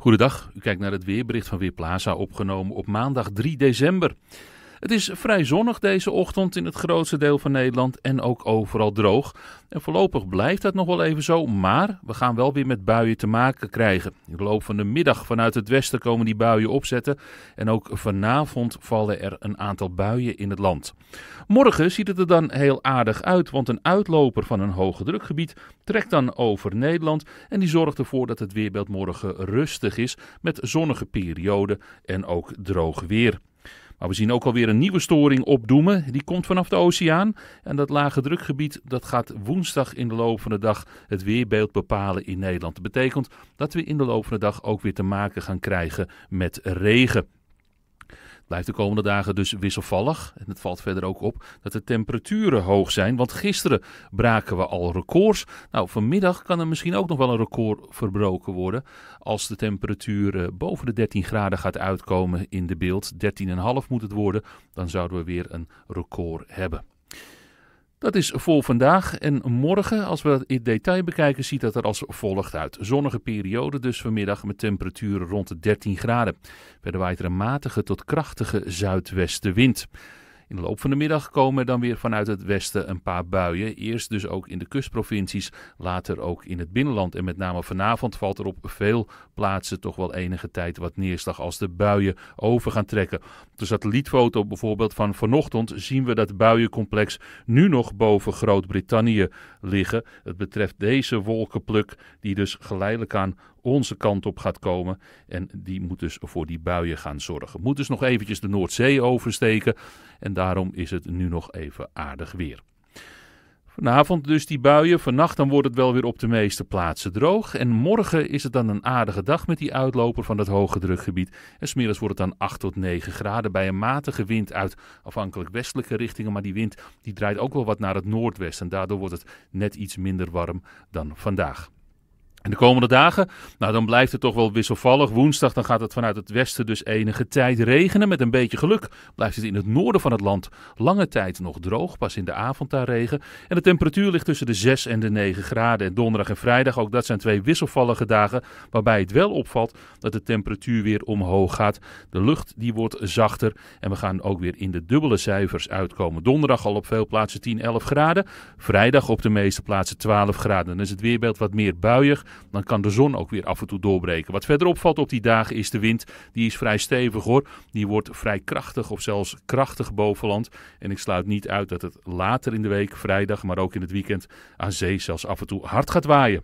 Goedendag, u kijkt naar het weerbericht van Weerplaza, opgenomen op maandag 3 december. Het is vrij zonnig deze ochtend in het grootste deel van Nederland en ook overal droog. En voorlopig blijft dat nog wel even zo, maar we gaan wel weer met buien te maken krijgen. In de loop van de middag vanuit het westen komen die buien opzetten. En ook vanavond vallen er een aantal buien in het land. Morgen ziet het er dan heel aardig uit, want een uitloper van een hoge drukgebied trekt dan over Nederland. En die zorgt ervoor dat het weerbeeld morgen rustig is met zonnige perioden en ook droog weer. Maar we zien ook alweer een nieuwe storing opdoemen. Die komt vanaf de oceaan. En dat lage drukgebied dat gaat woensdag in de loop van de dag het weerbeeld bepalen in Nederland. Dat betekent dat we in de loop van de dag ook weer te maken gaan krijgen met regen. Blijft de komende dagen dus wisselvallig. En het valt verder ook op dat de temperaturen hoog zijn. Want gisteren braken we al records. Nou, vanmiddag kan er misschien ook nog wel een record verbroken worden. Als de temperatuur eh, boven de 13 graden gaat uitkomen in de beeld. 13,5 moet het worden. Dan zouden we weer een record hebben. Dat is voor vandaag en morgen. Als we dat in detail bekijken, ziet dat er als volgt uit. Zonnige periode dus vanmiddag met temperaturen rond de 13 graden. Verder waait er een matige tot krachtige zuidwestenwind. In de loop van de middag komen dan weer vanuit het westen een paar buien. Eerst dus ook in de kustprovincies, later ook in het binnenland. En met name vanavond valt er op veel plaatsen toch wel enige tijd wat neerslag als de buien over gaan trekken. Op de satellietfoto bijvoorbeeld van vanochtend zien we dat het buiencomplex nu nog boven Groot-Brittannië liggen. Het betreft deze wolkenpluk die dus geleidelijk aan onze kant op gaat komen. En die moet dus voor die buien gaan zorgen. Moet dus nog eventjes de Noordzee oversteken. En daarom is het nu nog even aardig weer. Vanavond dus die buien. Vannacht dan wordt het wel weer op de meeste plaatsen droog. En morgen is het dan een aardige dag met die uitloper van dat hoge drukgebied. En smiddags wordt het dan 8 tot 9 graden bij een matige wind uit afhankelijk westelijke richtingen. Maar die wind die draait ook wel wat naar het noordwesten. En daardoor wordt het net iets minder warm dan vandaag. En de komende dagen, nou dan blijft het toch wel wisselvallig. Woensdag dan gaat het vanuit het westen dus enige tijd regenen. Met een beetje geluk blijft het in het noorden van het land lange tijd nog droog. Pas in de avond daar regen. En de temperatuur ligt tussen de 6 en de 9 graden. En donderdag en vrijdag, ook dat zijn twee wisselvallige dagen. Waarbij het wel opvalt dat de temperatuur weer omhoog gaat. De lucht die wordt zachter. En we gaan ook weer in de dubbele cijfers uitkomen. Donderdag al op veel plaatsen 10, 11 graden. Vrijdag op de meeste plaatsen 12 graden. Dan is het weerbeeld wat meer buiig. Dan kan de zon ook weer af en toe doorbreken. Wat verder opvalt op die dagen is de wind. Die is vrij stevig hoor. Die wordt vrij krachtig of zelfs krachtig bovenland. En ik sluit niet uit dat het later in de week, vrijdag, maar ook in het weekend aan zee zelfs af en toe hard gaat waaien.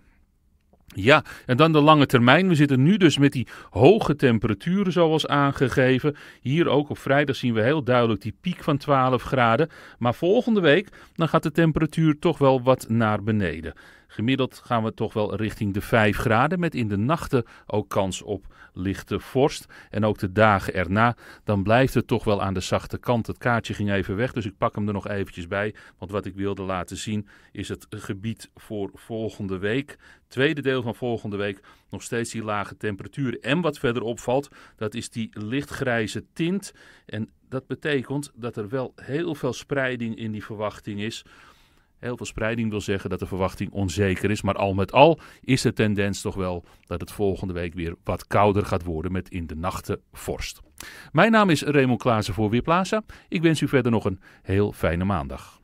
Ja, en dan de lange termijn. We zitten nu dus met die hoge temperaturen zoals aangegeven. Hier ook op vrijdag zien we heel duidelijk die piek van 12 graden. Maar volgende week dan gaat de temperatuur toch wel wat naar beneden. Gemiddeld gaan we toch wel richting de 5 graden. Met in de nachten ook kans op lichte vorst. En ook de dagen erna, dan blijft het toch wel aan de zachte kant. Het kaartje ging even weg, dus ik pak hem er nog eventjes bij. Want wat ik wilde laten zien is het gebied voor volgende week. Tweede deel van volgende week nog steeds die lage temperatuur. En wat verder opvalt, dat is die lichtgrijze tint. En dat betekent dat er wel heel veel spreiding in die verwachting is. Heel veel spreiding wil zeggen dat de verwachting onzeker is. Maar al met al is de tendens toch wel dat het volgende week weer wat kouder gaat worden met in de nachten vorst. Mijn naam is Raymond Klaassen voor Weerplaza. Ik wens u verder nog een heel fijne maandag.